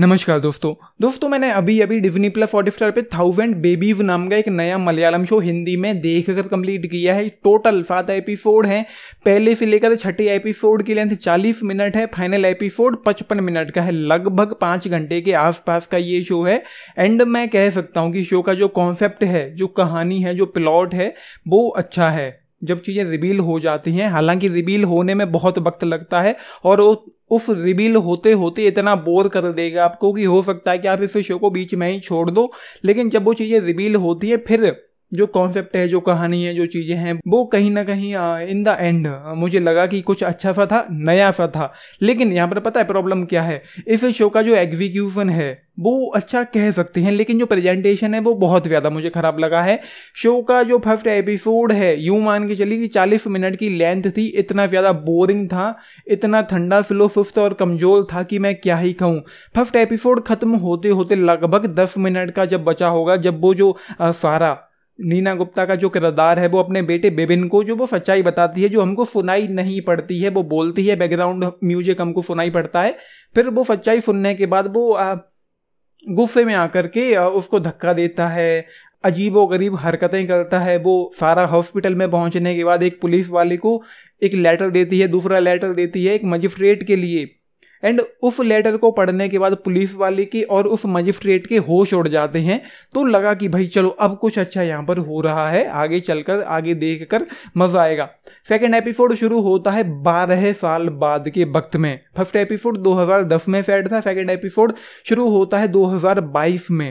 नमस्कार दोस्तों दोस्तों मैंने अभी अभी डिज्नी प्लस हॉट स्टार पे थाउजेंड बेबीज नाम का एक नया मलयालम शो हिंदी में देख कर कंप्लीट किया है टोटल सात एपिसोड हैं पहले से लेकर छठे एपिसोड की लेंथ 40 मिनट है फाइनल एपिसोड 55 मिनट का है लगभग पाँच घंटे के आसपास का ये शो है एंड मैं कह सकता हूँ कि शो का जो कॉन्सेप्ट है जो कहानी है जो प्लॉट है वो अच्छा है जब चीज़ें रिवील हो जाती हैं हालांकि रिवील होने में बहुत वक्त लगता है और उस रिवील होते होते इतना बोर कर देगा आपको कि हो सकता है कि आप इस शो को बीच में ही छोड़ दो लेकिन जब वो चीज़ें रिवील होती हैं फिर जो कॉन्सेप्ट है जो कहानी है जो चीज़ें हैं वो कहीं ना कहीं इन द एंड मुझे लगा कि कुछ अच्छा सा था नया सा था लेकिन यहाँ पर पता है प्रॉब्लम क्या है इस शो का जो एग्जीक्यूशन है वो अच्छा कह सकते हैं लेकिन जो प्रेजेंटेशन है वो बहुत ज़्यादा मुझे ख़राब लगा है शो का जो फर्स्ट एपिसोड है यूँ मान के चली कि चालीस मिनट की लेंथ थी इतना ज़्यादा बोरिंग था इतना ठंडा सुस्त और कमज़ोर था कि मैं क्या ही कहूँ फर्स्ट एपिसोड ख़त्म होते होते लगभग दस मिनट का जब बचा होगा जब वो जो सारा नीना गुप्ता का जो किरदार है वो अपने बेटे बेबिन को जो वो सच्चाई बताती है जो हमको सुनाई नहीं पड़ती है वो बोलती है बैकग्राउंड म्यूजिक हमको सुनाई पड़ता है फिर वो सच्चाई सुनने के बाद वो गुस्से में आकर के उसको धक्का देता है अजीब व गरीब हरकतें करता है वो सारा हॉस्पिटल में पहुंचने के बाद एक पुलिस वाले को एक लेटर देती है दूसरा लेटर देती है एक मजिस्ट्रेट के लिए एंड उस लेटर को पढ़ने के बाद पुलिस वाले की और उस मजिस्ट्रेट के होश उड़ जाते हैं तो लगा कि भाई चलो अब कुछ अच्छा यहाँ पर हो रहा है आगे चलकर आगे देख कर मज़ा आएगा सेकेंड एपिसोड शुरू होता है बारह साल बाद के वक्त में फर्स्ट एपिसोड 2010 में सेट था सेकेंड एपिसोड शुरू होता है 2022 में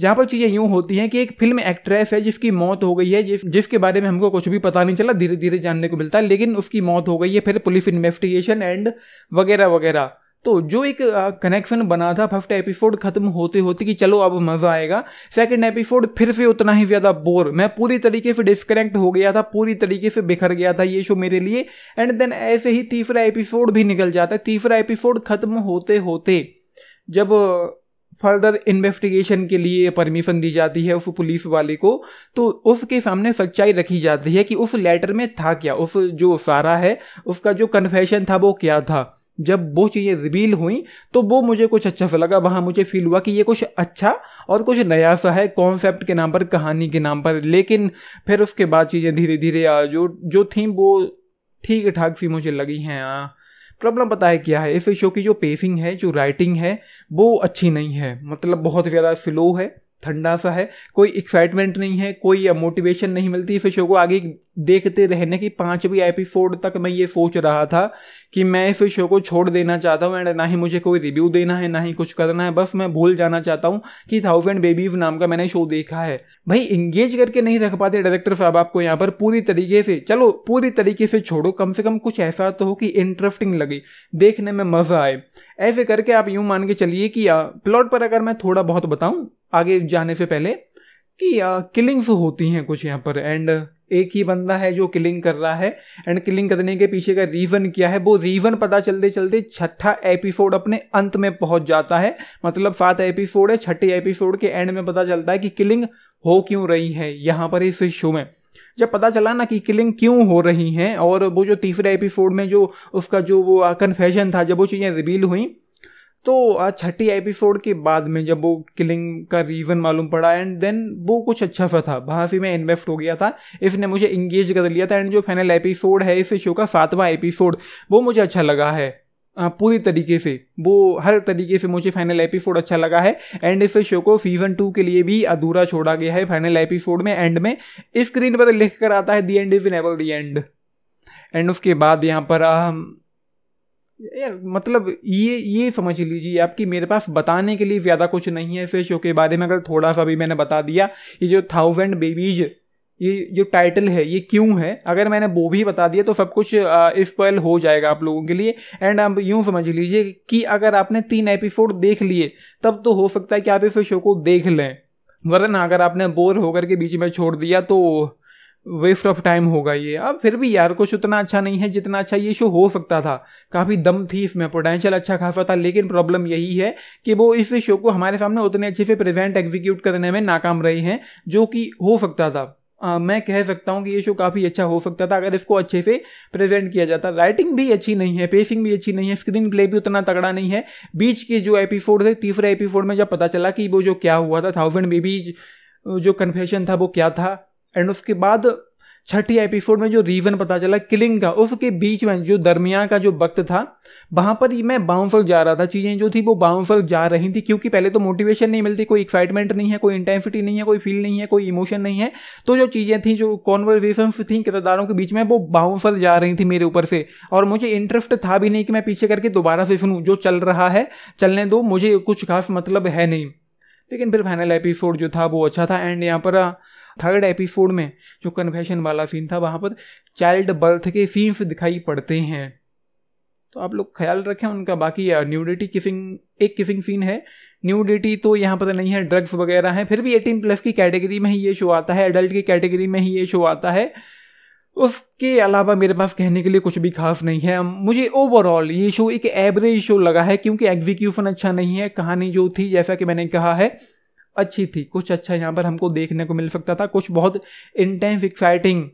जहाँ पर चीज़ें यूँ होती हैं कि एक फिल्म एक्ट्रेस है जिसकी मौत हो गई है जिस जिसके बारे में हमको कुछ भी पता नहीं चला धीरे धीरे जानने को मिलता है लेकिन उसकी मौत हो गई है फिर पुलिस इन्वेस्टिगेशन एंड वगैरह वगैरह तो जो एक कनेक्शन बना था फर्स्ट एपिसोड खत्म होते होते कि चलो अब मज़ा आएगा सेकंड एपिसोड फिर से उतना ही ज़्यादा बोर मैं पूरी तरीके से डिस्कनेक्ट हो गया था पूरी तरीके से बिखर गया था ये शो मेरे लिए एंड देन ऐसे ही तीसरा एपिसोड भी निकल जाता है तीसरा एपिसोड ख़त्म होते होते जब फर्दर इन्वेस्टिगेशन के लिए परमिशन दी जाती है उस पुलिस वाले को तो उसके सामने सच्चाई रखी जाती है कि उस लेटर में था क्या उस जो सारा है उसका जो कन्फेशन था वो क्या था जब वो चीज़ें रिवील हुई तो वो मुझे कुछ अच्छा सा लगा वहाँ मुझे फील हुआ कि ये कुछ अच्छा और कुछ नया सा है कॉन्सेप्ट के नाम पर कहानी के नाम पर लेकिन फिर उसके बाद चीज़ें धीरे धीरे जो जो थी वो ठीक ठाक सी मुझे लगी हैं प्रॉब्लम पता है क्या है इस शो की जो पेसिंग है जो राइटिंग है वो अच्छी नहीं है मतलब बहुत ज़्यादा स्लो है ठंडा सा है कोई एक्साइटमेंट नहीं है कोई मोटिवेशन नहीं मिलती इस शो को आगे देखते रहने की पाँचवीं एपिसोड तक मैं ये सोच रहा था कि मैं इस शो को छोड़ देना चाहता हूँ एंड ना ही मुझे कोई रिव्यू देना है ना ही कुछ करना है बस मैं भूल जाना चाहता हूँ कि थाउजेंड बेबीज नाम का मैंने शो देखा है भाई इंगेज करके नहीं रख पाते डायरेक्टर साहब आपको यहाँ पर पूरी तरीके से चलो पूरी तरीके से छोड़ो कम से कम कुछ ऐसा तो हो कि इंटरेस्टिंग लगे देखने में मज़ा आए ऐसे करके आप यूँ मान के चलिए कि प्लॉट हाँ, पर अगर मैं थोड़ा बहुत बताऊँ आगे जाने से पहले कि किलिंग्स होती हैं कुछ यहाँ पर एंड एक ही बंदा है जो किलिंग कर रहा है एंड किलिंग करने के पीछे का रीज़न क्या है वो रीज़न पता चलते चलते छठा एपिसोड अपने अंत में पहुंच जाता है मतलब सात एपिसोड है छठे एपिसोड के एंड में पता चलता है कि किलिंग हो क्यों रही है यहाँ पर इस शो में जब पता चला ना कि किलिंग क्यों हो रही है और वो जो तीसरे एपिसोड में जो उसका जो वो कन्फेशन था जब वो चीज़ें रिवील हुई तो आज छठी एपिसोड के बाद में जब वो किलिंग का रीज़न मालूम पड़ा एंड देन वो कुछ अच्छा सा था वहाँ से मैं इन्वेस्ट हो गया था इसने मुझे इंगेज कर लिया था एंड जो फाइनल एपिसोड है इस शो का सातवां एपिसोड वो मुझे अच्छा लगा है पूरी तरीके से वो हर तरीके से मुझे फाइनल एपिसोड अच्छा लगा है एंड इस शो को सीजन टू के लिए भी अधूरा छोड़ा गया है फाइनल एपिसोड में एंड में स्क्रीन पर लिख कर आता है the end is never the end end उसके बाद यहाँ पर हम यार मतलब ये ये समझ लीजिए आपकी मेरे पास बताने के लिए ज़्यादा कुछ नहीं है फिर शो के बारे में अगर थोड़ा सा भी मैंने बता दिया ये जो थाउजेंड बेबीज ये जो टाइटल है ये क्यों है अगर मैंने वो भी बता दिया तो सब कुछ स्पॉयल हो जाएगा आप लोगों के लिए एंड आप यूँ समझ लीजिए कि अगर आपने तीन एपिसोड देख लिए तब तो हो सकता है कि आप इस शो को देख लें वरना अगर आपने बोर होकर के बीच में छोड़ दिया तो वेस्ट ऑफ टाइम होगा ये अब फिर भी यार कुछ उतना अच्छा नहीं है जितना अच्छा ये शो हो सकता था काफ़ी दम थी इसमें पोटेंशियल अच्छा खासा था लेकिन प्रॉब्लम यही है कि वो इस शो को हमारे सामने उतने अच्छे से प्रेजेंट एग्जीक्यूट करने में नाकाम रहे हैं जो कि हो सकता था आ, मैं कह सकता हूँ कि ये शो काफ़ी अच्छा हो सकता था अगर इसको अच्छे से प्रेजेंट किया जाता राइटिंग भी अच्छी नहीं है पेसिंग भी अच्छी नहीं है स्क्रीन प्ले भी उतना तगड़ा नहीं है बीच के जो एपिसोड थे तीसरे एपिसोड में जब पता चला कि वो जो क्या हुआ था थाउजेंड बेबीज जो कन्फेशन था वो क्या था एंड उसके बाद छठी एपिसोड में जो रीज़न पता चला किलिंग का उसके बीच में जो दरमिया का जो वक्त था वहाँ पर मैं बाउंसर जा रहा था चीज़ें जो थी वो बाउंसर जा रही थी क्योंकि पहले तो मोटिवेशन नहीं मिलती कोई एक्साइटमेंट नहीं है कोई इंटेंसिटी नहीं है कोई फील नहीं है कोई इमोशन नहीं है तो जो चीज़ें थी जो कॉन्वर्जेशन थी किरदारों के बीच में वो बाउंसर जा रही थी मेरे ऊपर से और मुझे इंटरेस्ट था भी नहीं कि मैं पीछे करके दोबारा से सुनूँ जो चल रहा है चलने दो मुझे कुछ खास मतलब है नहीं लेकिन फिर फाइनल एपिसोड जो था वो अच्छा था एंड यहाँ पर थर्ड एपिसोड में जो कन्फेशन वाला सीन था वहाँ पर चाइल्ड बर्थ के सीन्स दिखाई पड़ते हैं तो आप लोग ख्याल रखें उनका बाकी न्यूडिटी किसिंग एक किसिंग सीन है न्यूडिटी तो यहाँ पर नहीं है ड्रग्स वगैरह हैं फिर भी एटीन प्लस की कैटेगरी में ही ये शो आता है एडल्ट की कैटेगरी में ही ये शो आता है उसके अलावा मेरे पास कहने के लिए कुछ भी खास नहीं है मुझे ओवरऑल ये शो एक एवरेज शो लगा है क्योंकि एग्जीक्यूशन अच्छा नहीं है कहानी जो थी जैसा कि मैंने कहा है अच्छी थी कुछ अच्छा यहाँ पर हमको देखने को मिल सकता था कुछ बहुत इंटेंस एक्साइटिंग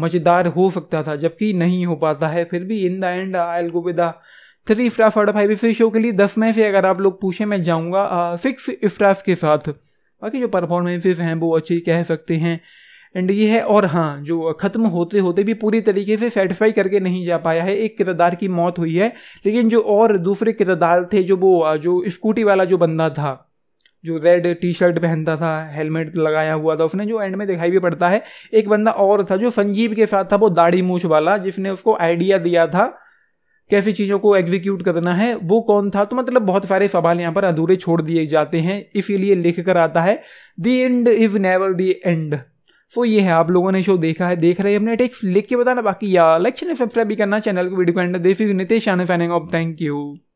मज़ेदार हो सकता था जबकि नहीं हो पाता है फिर भी in the end I'll go with three star स्टाफ आउट ऑफ फाइव इस शो के लिए दस में से अगर आप लोग पूछे मैं जाऊँगा सिक्स स्टाफ के साथ बाकी जो परफॉर्मेंसेज हैं वो अच्छी कह सकते हैं एंड ये है और हाँ जो ख़त्म होते होते भी पूरी तरीके से सेटिस्फाई करके नहीं जा पाया है एक किरदार की मौत हुई है लेकिन जो और दूसरे किरदार थे जो वो uh, जो स्कूटी वाला जो बंदा था जो रेड टी शर्ट पहनता था हेलमेट लगाया हुआ था उसने जो एंड में दिखाई भी पड़ता है एक बंदा और था जो संजीव के साथ था वो दाढ़ी मूछ वाला जिसने उसको आइडिया दिया था कैसी चीज़ों को एग्जीक्यूट करना है वो कौन था तो मतलब बहुत सारे सवाल यहाँ पर अधूरे छोड़ दिए जाते हैं इसीलिए लिख कर आता है the end is never the end so ये है आप लोगों ने शो देखा है देख रहे हैं अपने टेक्स्ट लिख के बताना बाकी या लाइक सब्सक्राइब भी करना चैनल को वीडियो को एंड दिस नितेश आने फैनिंग ऑफ थैंक यू